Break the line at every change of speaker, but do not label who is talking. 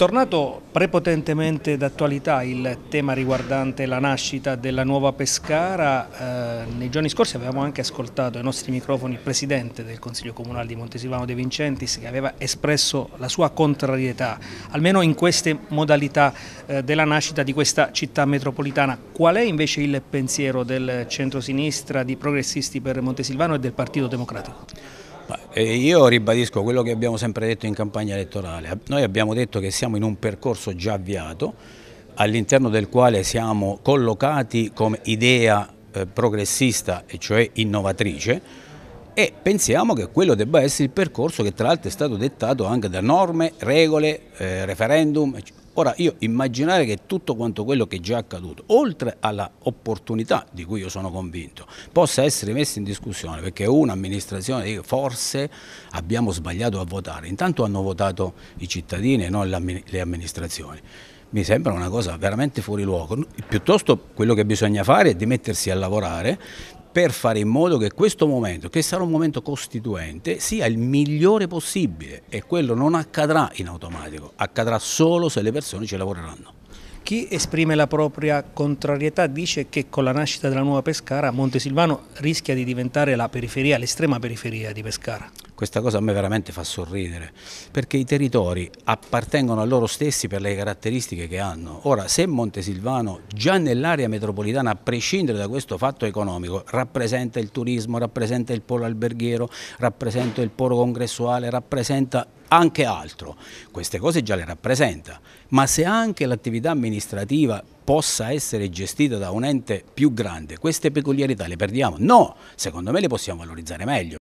Tornato prepotentemente d'attualità il tema riguardante la nascita della nuova Pescara, eh, nei giorni scorsi avevamo anche ascoltato ai nostri microfoni il Presidente del Consiglio Comunale di Montesilvano De Vincentis che aveva espresso la sua contrarietà, almeno in queste modalità eh, della nascita di questa città metropolitana. Qual è invece il pensiero del centro-sinistra di progressisti per Montesilvano e del Partito Democratico?
Io ribadisco quello che abbiamo sempre detto in campagna elettorale, noi abbiamo detto che siamo in un percorso già avviato all'interno del quale siamo collocati come idea eh, progressista e cioè innovatrice e pensiamo che quello debba essere il percorso che tra l'altro è stato dettato anche da norme, regole, eh, referendum. Ora io immaginare che tutto quanto quello che è già accaduto, oltre alla opportunità di cui io sono convinto, possa essere messo in discussione perché un'amministrazione dice forse abbiamo sbagliato a votare, intanto hanno votato i cittadini e non le amministrazioni mi sembra una cosa veramente fuori luogo. Piuttosto quello che bisogna fare è di mettersi a lavorare per fare in modo che questo momento, che sarà un momento costituente, sia il migliore possibile e quello non accadrà in automatico, accadrà solo se le persone ci lavoreranno.
Chi esprime la propria contrarietà dice che con la nascita della nuova Pescara Montesilvano rischia di diventare la periferia, l'estrema periferia di Pescara.
Questa cosa a me veramente fa sorridere, perché i territori appartengono a loro stessi per le caratteristiche che hanno. Ora, se Montesilvano già nell'area metropolitana, a prescindere da questo fatto economico, rappresenta il turismo, rappresenta il polo alberghiero, rappresenta il polo congressuale, rappresenta anche altro, queste cose già le rappresenta, ma se anche l'attività amministrativa possa essere gestita da un ente più grande, queste peculiarità le perdiamo? No, secondo me le possiamo valorizzare meglio.